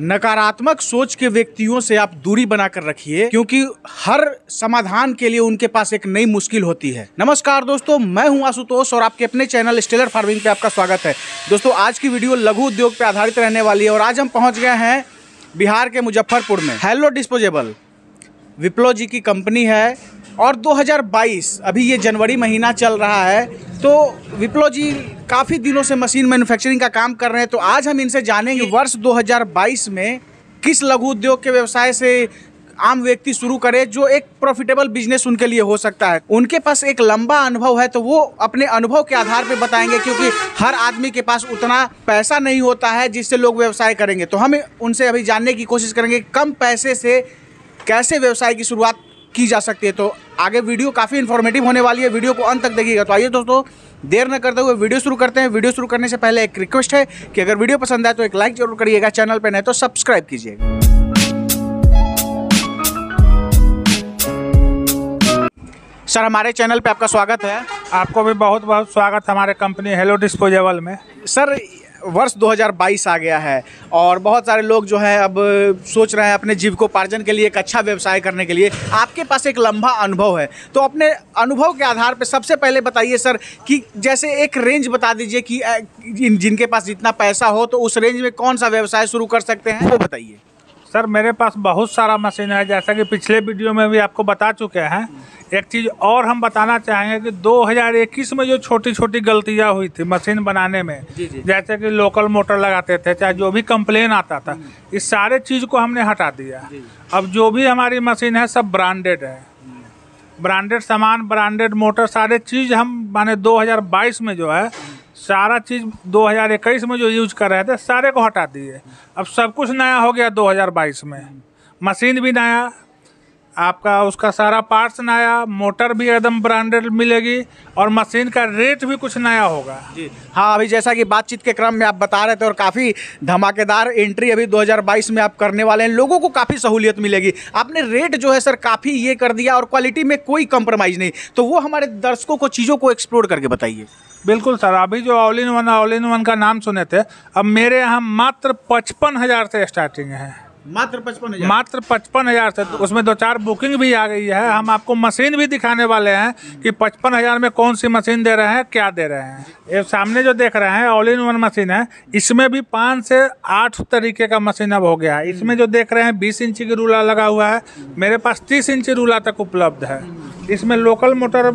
नकारात्मक सोच के व्यक्तियों से आप दूरी बनाकर रखिए क्योंकि हर समाधान के लिए उनके पास एक नई मुश्किल होती है नमस्कार दोस्तों मैं हूं आशुतोष और आपके अपने चैनल स्टेलर फार्मिंग पे आपका स्वागत है दोस्तों आज की वीडियो लघु उद्योग पर आधारित रहने वाली है और आज हम पहुंच गए हैं बिहार के मुजफ्फरपुर में हेलो डिस्पोजेबल विप्लो जी की कंपनी है और 2022 अभी ये जनवरी महीना चल रहा है तो विप्लो जी काफ़ी दिनों से मशीन मैन्युफैक्चरिंग का काम कर रहे हैं तो आज हम इनसे जानेंगे वर्ष 2022 में किस लघु उद्योग के व्यवसाय से आम व्यक्ति शुरू करे जो एक प्रॉफिटेबल बिजनेस उनके लिए हो सकता है उनके पास एक लंबा अनुभव है तो वो अपने अनुभव के आधार पर बताएंगे क्योंकि हर आदमी के पास उतना पैसा नहीं होता है जिससे लोग व्यवसाय करेंगे तो हम उनसे अभी जानने की कोशिश करेंगे कम पैसे से कैसे व्यवसाय की शुरुआत की जा सकती है तो आगे वीडियो काफ़ी इन्फॉर्मेटिव होने वाली है वीडियो को अंत तक देखिएगा तो आइए दोस्तों देर न करते हुए वीडियो शुरू करते हैं वीडियो शुरू करने से पहले एक रिक्वेस्ट है कि अगर वीडियो पसंद आए तो एक लाइक जरूर करिएगा चैनल पर नहीं तो सब्सक्राइब कीजिएगा सर हमारे चैनल पे आपका स्वागत है आपको भी बहुत बहुत स्वागत हमारे कंपनी हेलो डिस्पोजेबल में सर वर्ष 2022 आ गया है और बहुत सारे लोग जो है अब सोच रहे हैं अपने जीविकोपार्जन के लिए एक अच्छा व्यवसाय करने के लिए आपके पास एक लंबा अनुभव है तो अपने अनुभव के आधार पर सबसे पहले बताइए सर कि जैसे एक रेंज बता दीजिए कि जिनके पास जितना पैसा हो तो उस रेंज में कौन सा व्यवसाय शुरू कर सकते हैं वो बताइए सर मेरे पास बहुत सारा मशीन है जैसा कि पिछले वीडियो में भी आपको बता चुके हैं एक चीज़ और हम बताना चाहेंगे कि 2021 में जो छोटी छोटी गलतियां हुई थी मशीन बनाने में जी जी। जैसे कि लोकल मोटर लगाते थे चाहे जो भी कंप्लेन आता था हम्म। इस सारे चीज़ को हमने हटा दिया अब जो भी हमारी मशीन है सब ब्रांडेड है हम्म। ब्रांडेड सामान ब्रांडेड मोटर सारे चीज़ हम माने 2022 में जो है सारा चीज़ 2021 में जो यूज कर रहे थे सारे को हटा दिए अब सब कुछ नया हो गया 2022 में मशीन भी नया आपका उसका सारा पार्ट्स नया मोटर भी एकदम ब्रांडेड मिलेगी और मशीन का रेट भी कुछ नया होगा जी हाँ अभी जैसा कि बातचीत के क्रम में आप बता रहे थे और काफ़ी धमाकेदार एंट्री अभी 2022 में आप करने वाले हैं लोगों को काफ़ी सहूलियत मिलेगी आपने रेट जो है सर काफ़ी ये कर दिया और क्वालिटी में कोई कंप्रोमाइज़ नहीं तो वो हमारे दर्शकों को चीज़ों को एक्सप्लोर करके बताइए बिल्कुल सर अभी जो all in one all in one का नाम सुने थे अब मेरे यहाँ मात्र पचपन हज़ार से स्टार्टिंग है मात्र पचपन हजार मात्र पचपन हजार से तो उसमें दो चार बुकिंग भी आ गई है हम आपको मशीन भी दिखाने वाले हैं कि पचपन हजार में कौन सी मशीन दे रहे हैं क्या दे रहे हैं ये सामने जो देख रहे हैं ऑल इन वन मशीन है इसमें भी पाँच से आठ तरीके का मशीन अब हो गया है इसमें जो देख रहे हैं बीस इंची की रूला लगा हुआ है मेरे पास तीस इंची रूला तक उपलब्ध है इसमें लोकल मोटर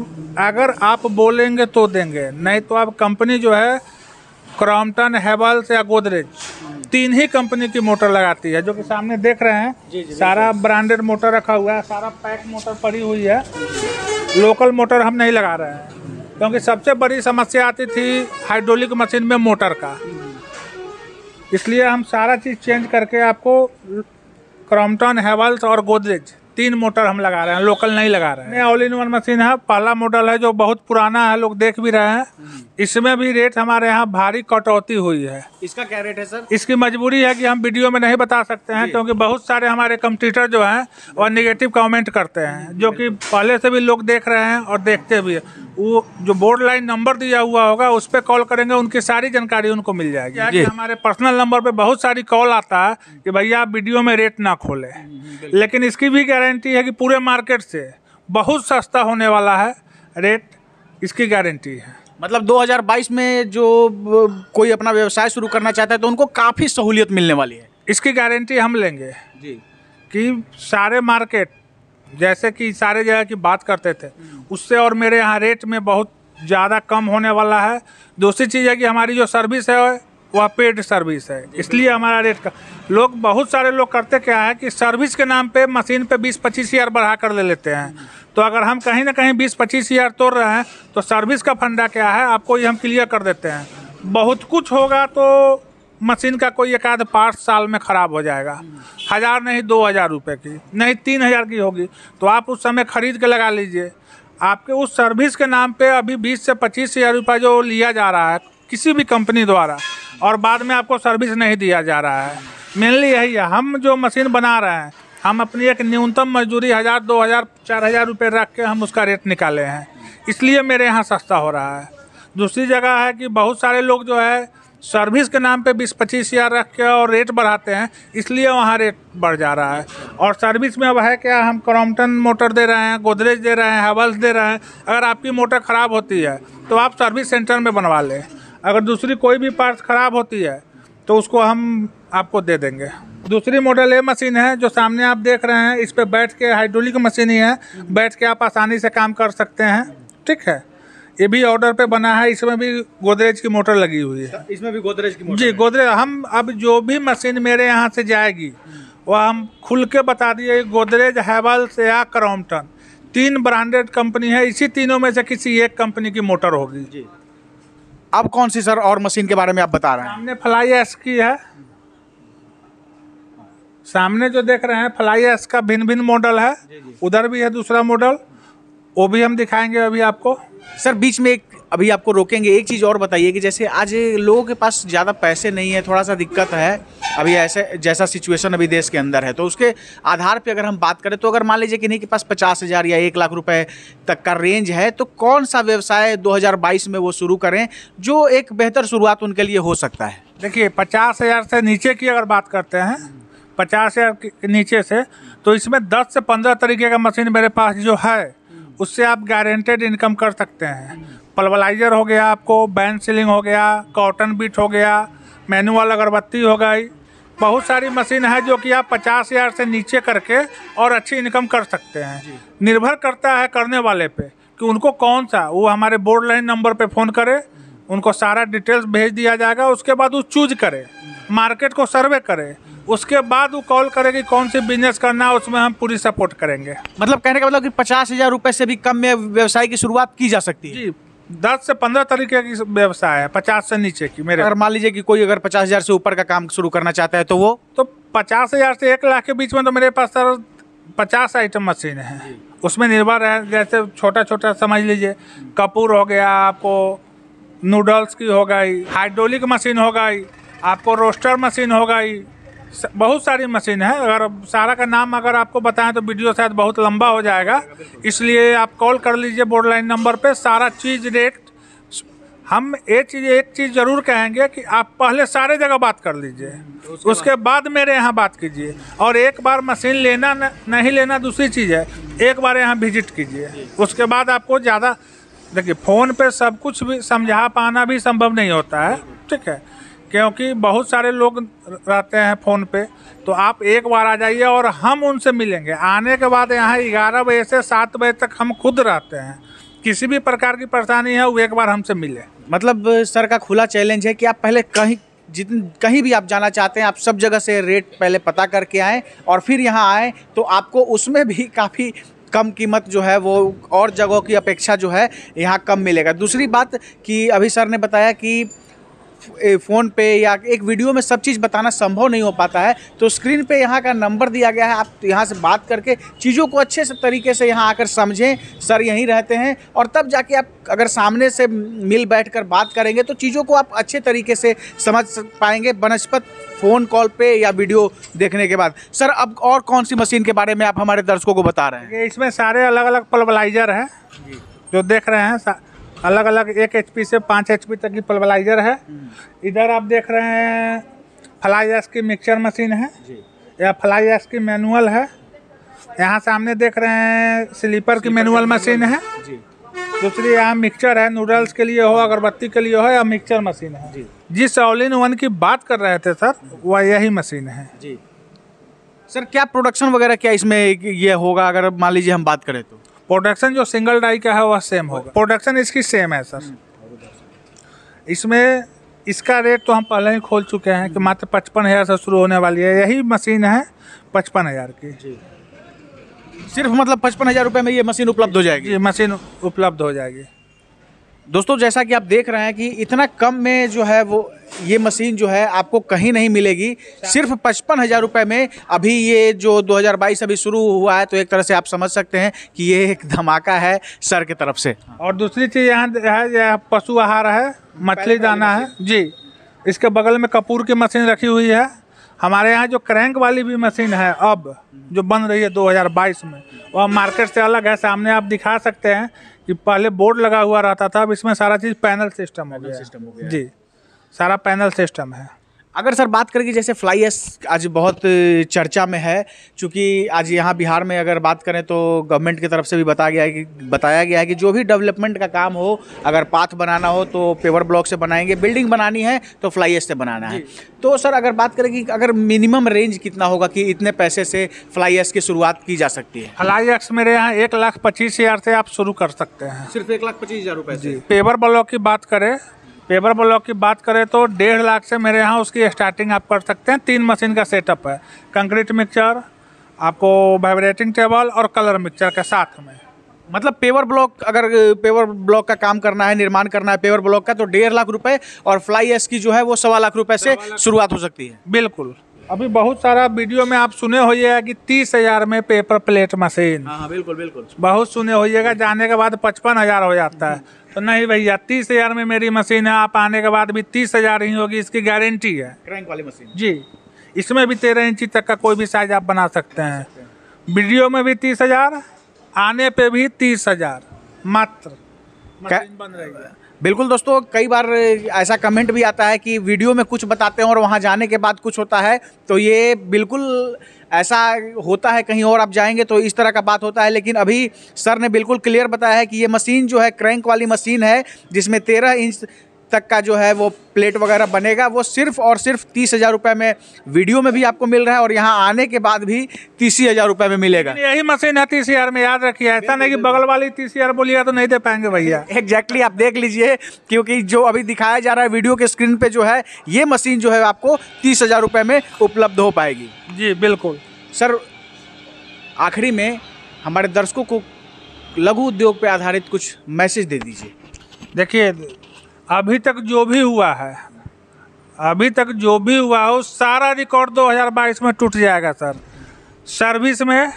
अगर आप बोलेंगे तो देंगे नहीं तो आप कंपनी जो है क्रॉम्पटन हैवल्स या गोदरेज तीन ही कंपनी की मोटर लगाती है जो कि सामने देख रहे हैं जी जी सारा ब्रांडेड मोटर रखा हुआ है सारा पैक मोटर पड़ी हुई है लोकल मोटर हम नहीं लगा रहे हैं क्योंकि सबसे बड़ी समस्या आती थी हाइड्रोलिक मशीन में मोटर का इसलिए हम सारा चीज़ चेंज करके आपको क्रॉम्पटन हैवल्स और गोदरेज तीन मोटर हम लगा रहे हैं लोकल नहीं लगा रहे हैं ऑल इन वन मशीन है पहला मॉडल है जो बहुत पुराना है लोग देख भी रहे हैं हम्म। इसमें भी रेट हमारे यहाँ भारी कटौती हुई है इसका क्या रेट है सर इसकी मजबूरी है कि हम वीडियो में नहीं बता सकते हैं क्योंकि बहुत सारे हमारे कंप्यूटर जो है वह निगेटिव कॉमेंट करते हैं हम्म, जो की पहले से भी लोग देख रहे हैं और देखते भी है वो जो बोर्ड लाइन नंबर दिया हुआ होगा उस पर कॉल करेंगे उनकी सारी जानकारी उनको मिल जाएगी कि हमारे पर्सनल नंबर पे बहुत सारी कॉल आता है कि भैया आप वीडियो में रेट ना खोले हम्म, लेकिन इसकी भी गारंटी गारंटी है कि पूरे मार्केट से बहुत सस्ता होने वाला है रेट इसकी गारंटी है मतलब 2022 में जो कोई अपना व्यवसाय शुरू करना चाहता है तो उनको काफ़ी सहूलियत मिलने वाली है इसकी गारंटी हम लेंगे जी कि सारे मार्केट जैसे कि सारे जगह की बात करते थे हम्म। उससे और मेरे यहाँ रेट में बहुत ज़्यादा कम होने वाला है दूसरी चीज़ है कि हमारी जो सर्विस है वह पेड सर्विस है इसलिए हमारा रेट का लोग बहुत सारे लोग करते क्या है कि सर्विस के नाम पे मशीन पे 20 पच्चीस हज़ार बढ़ा कर ले लेते हैं तो अगर हम कहीं ना कहीं 20 पच्चीस हज़ार तोड़ रहे हैं तो सर्विस का फंडा क्या है आपको ये हम क्लियर कर देते हैं बहुत कुछ होगा तो मशीन का कोई एक आध पार्ट साल में ख़राब हो जाएगा हज़ार नहीं दो हज़ार रुपये की नहीं तीन हज़ार की होगी तो आप उस समय ख़रीद के लगा लीजिए आपके उस सर्विस के नाम पे अभी बीस से पच्चीस हज़ार रुपये जो लिया जा रहा है किसी भी कंपनी द्वारा और बाद में आपको सर्विस नहीं दिया जा रहा है मेनली यही है हम जो मशीन बना रहे हैं हम अपनी एक न्यूनतम मजदूरी हज़ार दो हज़ार चार हज़ार रुपये रख के हम उसका रेट निकाले हैं इसलिए मेरे यहाँ सस्ता हो रहा है दूसरी जगह है कि बहुत सारे लोग जो है सर्विस के नाम पे बीस पच्चीस हज़ार रख के और रेट बढ़ाते हैं इसलिए वहाँ रेट बढ़ जा रहा है और सर्विस में अब है क्या हम क्रॉम्पटन मोटर दे रहे हैं गोदरेज दे रहे हैं हवल्स दे रहे हैं अगर आपकी मोटर ख़राब होती है तो आप सर्विस सेंटर में बनवा लें अगर दूसरी कोई भी पार्ट्स ख़राब होती है तो उसको हम आपको दे देंगे दूसरी मॉडल ये मशीन है जो सामने आप देख रहे हैं इस पर बैठ के हाइड्रोलिक मशीन ही है बैठ के आप आसानी से काम कर सकते हैं ठीक है ये भी ऑर्डर पे बना है इसमें भी गोदरेज की मोटर लगी हुई है अच्छा, इसमें भी गोदरेज की मोटर जी गोदरेज हम अब जो भी मशीन मेरे यहाँ से जाएगी वह हम खुल के बता दिए गोदरेज हैवल्स या क्रॉम्पटन तीन ब्रांडेड कंपनी है इसी तीनों में से किसी एक कंपनी की मोटर होगी जी अब कौन सी सर और मशीन के बारे में आप बता रहे हैं सामने फ्लाई एस की है सामने जो देख रहे हैं फ्लाई एस का भिन्न भिन्न मॉडल है उधर भी है दूसरा मॉडल वो भी हम दिखाएंगे अभी आपको सर बीच में एक अभी आपको रोकेंगे एक चीज़ और बताइए कि जैसे आज लोगों के पास ज़्यादा पैसे नहीं है थोड़ा सा दिक्कत है अभी ऐसे जैसा सिचुएशन अभी देश के अंदर है तो उसके आधार पे अगर हम बात करें तो अगर मान लीजिए कि नहीं के पास पचास हज़ार या एक लाख रुपए तक का रेंज है तो कौन सा व्यवसाय 2022 में वो शुरू करें जो एक बेहतर शुरुआत उनके लिए हो सकता है देखिए पचास हज़ार से नीचे की अगर बात करते हैं पचास हज़ार के नीचे से तो इसमें दस से पंद्रह तरीके का मशीन मेरे पास जो है उससे आप गारंटेड इनकम कर सकते हैं पलवलाइजर हो गया आपको बैंड सीलिंग हो गया कॉटन बीट हो गया मैनुअल अगरबत्ती हो गई बहुत सारी मशीन है जो कि आप पचास हज़ार से नीचे करके और अच्छी इनकम कर सकते हैं निर्भर करता है करने वाले पे कि उनको कौन सा वो हमारे बोर्ड लाइन नंबर पे फ़ोन करे उनको सारा डिटेल्स भेज दिया जाएगा उसके बाद वो चूज करे मार्केट को सर्वे करे उसके बाद वो कॉल करेगी कौन सी बिजनेस करना है उसमें हम पूरी सपोर्ट करेंगे मतलब कहने का मतलब कि पचास हज़ार रुपये से भी कम में व्यवसाय की शुरुआत की जा सकती है जी दस से पंद्रह तरीके की व्यवसाय है पचास से नीचे की मेरे अगर मान लीजिए कि कोई अगर पचास हजार से ऊपर का काम शुरू करना चाहता है तो वो तो पचास हजार से एक लाख के बीच में तो मेरे पास सर पचास आइटम मशीन है उसमें निर्भर है जैसे छोटा छोटा समझ लीजिए कपूर हो गया आपको नूडल्स की हो गई हाइड्रोलिक मशीन हो गई आपको रोस्टर मशीन हो गई बहुत सारी मशीन है अगर सारा का नाम अगर आपको बताएं तो वीडियो शायद बहुत लंबा हो जाएगा इसलिए आप कॉल कर लीजिए बोर्ड लाइन नंबर पे सारा चीज़ रेट हम ये चीज़ एक चीज़ ज़रूर कहेंगे कि आप पहले सारे जगह बात कर लीजिए उसके, उसके बाद मेरे यहाँ बात कीजिए और एक बार मशीन लेना न, नहीं लेना दूसरी चीज़ है एक बार यहाँ विजिट कीजिए उसके बाद आपको ज़्यादा देखिए फ़ोन पे सब कुछ भी समझा पाना भी संभव नहीं होता है ठीक है क्योंकि बहुत सारे लोग रहते हैं फ़ोन पे तो आप एक बार आ जाइए और हम उनसे मिलेंगे आने के बाद यहाँ ग्यारह बजे से सात बजे तक हम खुद रहते हैं किसी भी प्रकार की परेशानी है वो एक बार हमसे मिले मतलब सर का खुला चैलेंज है कि आप पहले कहीं जित कहीं भी आप जाना चाहते हैं आप सब जगह से रेट पहले पता करके आएँ और फिर यहाँ आएँ तो आपको उसमें भी काफ़ी कम कीमत जो है वो और जगहों की अपेक्षा जो है यहाँ कम मिलेगा दूसरी बात कि अभी सर ने बताया कि फ़ोन पे या एक वीडियो में सब चीज़ बताना संभव नहीं हो पाता है तो स्क्रीन पे यहाँ का नंबर दिया गया है आप यहाँ से बात करके चीज़ों को अच्छे से तरीके से यहाँ आकर समझें सर यहीं रहते हैं और तब जाके आप अगर सामने से मिल बैठ कर बात करेंगे तो चीज़ों को आप अच्छे तरीके से समझ पाएंगे बनस्पत फ़ोन कॉल पे या वीडियो देखने के बाद सर अब और कौन सी मशीन के बारे में आप हमारे दर्शकों को बता रहे हैं इसमें सारे अलग अलग पल्वलाइजर हैं जो देख रहे हैं अलग अलग एक एच से पाँच एच तक की पल्वलाइजर है हम्म। इधर आप देख रहे हैं फ्लाई एस की मिक्सचर मशीन है या फ्लाई एस की मैनुअल है यहाँ सामने देख रहे हैं स्लीपर की मैनुअल मशीन है दूसरी यहाँ मिक्सचर है नूडल्स के लिए हो अगरबत्ती के लिए हो या मिक्सचर मशीन है जिस ऑल इन वन की बात कर रहे थे सर वह यही मशीन है जी सर क्या प्रोडक्शन वगैरह क्या इसमें ये होगा अगर मान लीजिए हम बात करें तो प्रोडक्शन जो सिंगल डाई का है वह सेम होगा प्रोडक्शन इसकी सेम है सर इसमें इसका रेट तो हम पहले ही खोल चुके हैं कि मात्र पचपन हज़ार से शुरू होने वाली है यही मशीन है पचपन हज़ार की सिर्फ मतलब पचपन हज़ार रुपये में ये मशीन उपलब्ध हो जाएगी ये मशीन उपलब्ध हो जाएगी दोस्तों जैसा कि आप देख रहे हैं कि इतना कम में जो है वो ये मशीन जो है आपको कहीं नहीं मिलेगी सिर्फ पचपन हज़ार रुपये में अभी ये जो 2022 अभी शुरू हुआ है तो एक तरह से आप समझ सकते हैं कि ये एक धमाका है सर की तरफ से हाँ। और दूसरी चीज़ यहाँ है पशु आहार है मछली दाना है जी इसके बगल में कपूर की मशीन रखी हुई है हमारे यहाँ जो क्रैंक वाली भी मशीन है अब जो बन रही है 2022 में वह मार्केट से अलग है सामने आप दिखा सकते हैं कि पहले बोर्ड लगा हुआ रहता था अब इसमें सारा चीज़ पैनल सिस्टम हो गया सिस्टम हो गया जी सारा पैनल सिस्टम है अगर सर बात करेंगे जैसे फ्लाई एस आज बहुत चर्चा में है क्योंकि आज यहाँ बिहार में अगर बात करें तो गवर्नमेंट की तरफ से भी बताया गया है कि बताया गया है कि जो भी डेवलपमेंट का काम हो अगर पाथ बनाना हो तो पेवर ब्लॉक से बनाएंगे बिल्डिंग बनानी है तो फ्लाई एस से बनाना है तो सर अगर बात करें कि अगर मिनिमम रेंज कितना होगा कि इतने पैसे से फ्लाई एस की शुरुआत की जा सकती है फ्लाई एस मेरे यहाँ एक लाख पच्चीस हज़ार से आप शुरू कर सकते हैं सिर्फ एक लाख पच्चीस हज़ार रुपये पेवर ब्लॉक की बात करें पेपर ब्लॉक की बात करें तो डेढ़ लाख से मेरे यहाँ उसकी स्टार्टिंग आप कर सकते हैं तीन मशीन का सेटअप है कंक्रीट मिक्सचर आपको वाइब्रेटिंग टेबल और कलर मिक्सचर के साथ में मतलब पेवर ब्लॉक अगर पेवर ब्लॉक का काम करना है निर्माण करना है पेवर ब्लॉक का तो डेढ़ लाख रुपए और फ्लाई एस की जो है वो सवा लाख रुपए से शुरुआत हो सकती है बिल्कुल अभी बहुत सारा वीडियो में आप सुने होइएगा कि तीस हजार में पेपर प्लेट मशीन बिल्कुल बिल्कुल बहुत सुने होइएगा जाने के बाद पचपन हजार हो जाता है हम्म। तो नहीं भैया तीस हजार में मेरी मशीन है आप आने के बाद भी तीस हजार ही होगी इसकी गारंटी है क्रैंक वाली मशीन जी इसमें भी तेरह इंची तक का कोई भी साइज आप बना सकते हैं वीडियो में भी तीस हजार आने पे भी तीस हजार मात्र बंद बिल्कुल दोस्तों कई बार ऐसा कमेंट भी आता है कि वीडियो में कुछ बताते हैं और वहाँ जाने के बाद कुछ होता है तो ये बिल्कुल ऐसा होता है कहीं और आप जाएंगे तो इस तरह का बात होता है लेकिन अभी सर ने बिल्कुल क्लियर बताया है कि ये मशीन जो है क्रैंक वाली मशीन है जिसमें तेरह इंच तक का जो है वो प्लेट वगैरह बनेगा वो सिर्फ और सिर्फ तीस हज़ार रुपये में वीडियो में भी आपको मिल रहा है और यहाँ आने के बाद भी तीस हज़ार रुपये में मिलेगा यही मशीन है तीस हज़ार में याद रखिए ऐसा नहीं कि बगल वाली तीस हज़ार बोलिएगा तो नहीं दे पाएंगे भैया एग्जैक्टली आप देख लीजिए क्योंकि जो अभी दिखाया जा रहा है वीडियो के स्क्रीन पर जो है ये मशीन जो है आपको तीस हज़ार में उपलब्ध हो पाएगी जी बिल्कुल सर आखिरी में हमारे दर्शकों को लघु उद्योग पर आधारित कुछ मैसेज दे दीजिए देखिए अभी तक जो भी हुआ है अभी तक जो भी हुआ है सारा रिकॉर्ड 2022 में टूट जाएगा सर सर्विस में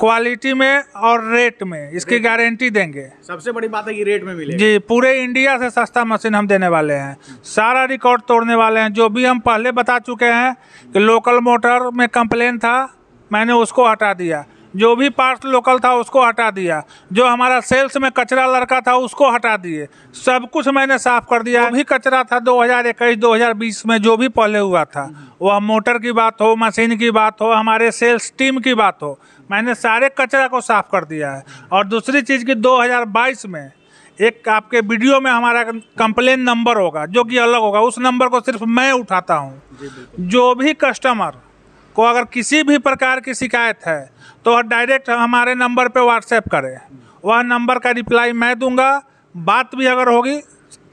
क्वालिटी में और रेट में इसकी गारंटी देंगे सबसे बड़ी बात है कि रेट में मिलेगा जी पूरे इंडिया से सस्ता मशीन हम देने वाले हैं सारा रिकॉर्ड तोड़ने वाले हैं जो भी हम पहले बता चुके हैं कि लोकल मोटर में कंप्लेन था मैंने उसको हटा दिया जो भी पार्ट लोकल था उसको हटा दिया जो हमारा सेल्स में कचरा लड़का था उसको हटा दिए सब कुछ मैंने साफ कर दिया अभी कचरा था 2021 2020 में जो भी पहले हुआ था वह मोटर की बात हो मशीन की बात हो हमारे सेल्स टीम की बात हो मैंने सारे कचरा को साफ कर दिया है और दूसरी चीज़ की 2022 में एक आपके वीडियो में हमारा कंप्लेन नंबर होगा जो कि अलग होगा उस नंबर को सिर्फ मैं उठाता हूँ जो भी कस्टमर को अगर किसी भी प्रकार की शिकायत है तो डायरेक्ट हमारे नंबर पे व्हाट्सएप करें वह नंबर का रिप्लाई मैं दूंगा बात भी अगर होगी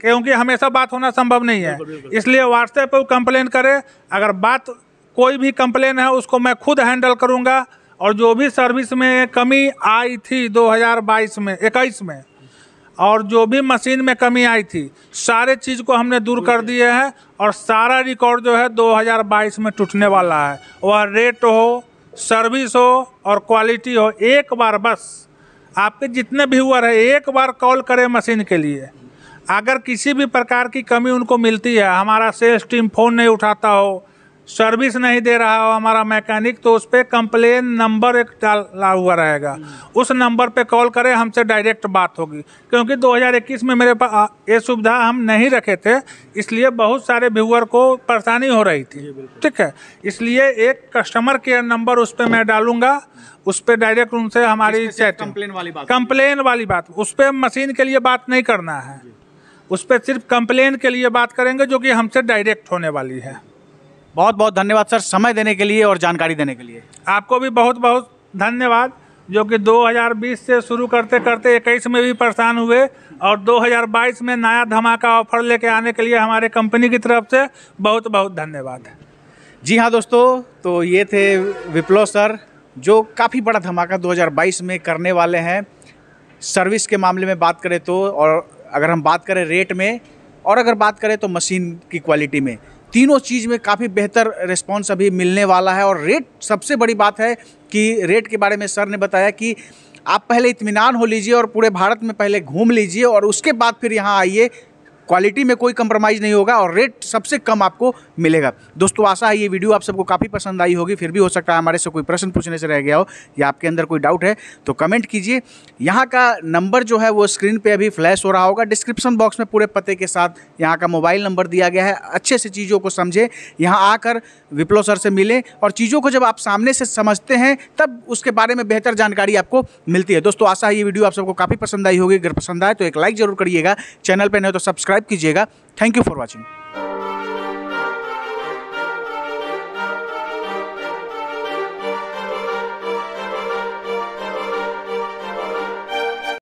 क्योंकि हमेशा बात होना संभव नहीं है इसलिए व्हाट्सएप पर कंप्लेन करें अगर बात कोई भी कंप्लेन है उसको मैं खुद हैंडल करूँगा और जो भी सर्विस में कमी आई थी 2022 में इक्कीस में और जो भी मशीन में कमी आई थी सारे चीज़ को हमने दूर कर दिए हैं और सारा रिकॉर्ड जो है 2022 में टूटने वाला है वह रेट हो सर्विस हो और क्वालिटी हो एक बार बस आपके जितने व्यूअर है एक बार कॉल करें मशीन के लिए अगर किसी भी प्रकार की कमी उनको मिलती है हमारा सेल्स टीम फ़ोन नहीं उठाता हो सर्विस नहीं दे रहा हो हमारा मैकेनिक तो उस पर कंप्लेन नंबर एक डाला हुआ रहेगा उस नंबर पे कॉल करें हमसे डायरेक्ट बात होगी क्योंकि 2021 में मेरे पास ये सुविधा हम नहीं रखे थे इसलिए बहुत सारे व्यूअर को परेशानी हो रही थी ठीक है इसलिए एक कस्टमर केयर नंबर उस पर मैं डालूंगा उस पर डायरेक्ट उनसे हमारी कंप्लेन वाली बात कंप्लेन वाली बात उस पर मशीन के लिए बात नहीं करना है उस पर सिर्फ कंप्लेन के लिए बात करेंगे जो कि हमसे डायरेक्ट होने वाली है बहुत बहुत धन्यवाद सर समय देने के लिए और जानकारी देने के लिए आपको भी बहुत बहुत धन्यवाद जो कि 2020 से शुरू करते करते इक्कीस में भी परेशान हुए और 2022 में नया धमाका ऑफर लेके आने के लिए हमारे कंपनी की तरफ से बहुत बहुत धन्यवाद जी हाँ दोस्तों तो ये थे विप्लव सर जो काफ़ी बड़ा धमाका 2022 में करने वाले हैं सर्विस के मामले में बात करें तो और अगर हम बात करें रेट में और अगर बात करें तो मशीन की क्वालिटी में तीनों चीज़ में काफ़ी बेहतर रिस्पॉन्स अभी मिलने वाला है और रेट सबसे बड़ी बात है कि रेट के बारे में सर ने बताया कि आप पहले इतमान हो लीजिए और पूरे भारत में पहले घूम लीजिए और उसके बाद फिर यहाँ आइए क्वालिटी में कोई कंप्रोमाइज़ नहीं होगा और रेट सबसे कम आपको मिलेगा दोस्तों आशा है ये वीडियो आप सबको काफ़ी पसंद आई होगी फिर भी हो सकता है हमारे से कोई प्रश्न पूछने से रह गया हो या आपके अंदर कोई डाउट है तो कमेंट कीजिए यहाँ का नंबर जो है वो स्क्रीन पर अभी फ्लैश हो रहा होगा डिस्क्रिप्शन बॉक्स में पूरे पते के साथ यहाँ का मोबाइल नंबर दिया गया है अच्छे से चीज़ों को समझें यहाँ आकर विप्लो सर से मिलें और चीज़ों को जब आप सामने से समझते हैं तब उसके बारे में बेहतर जानकारी आपको मिलती है दोस्तों आशा है ये वीडियो आप सबको काफ़ी पसंद आई होगी अगर पसंद आए तो एक लाइक जरूर करिएगा चैनल पर नहीं तो सब्सक्राइब सब्सक्राइब कीजिएगा थैंक यू फॉर वॉचिंग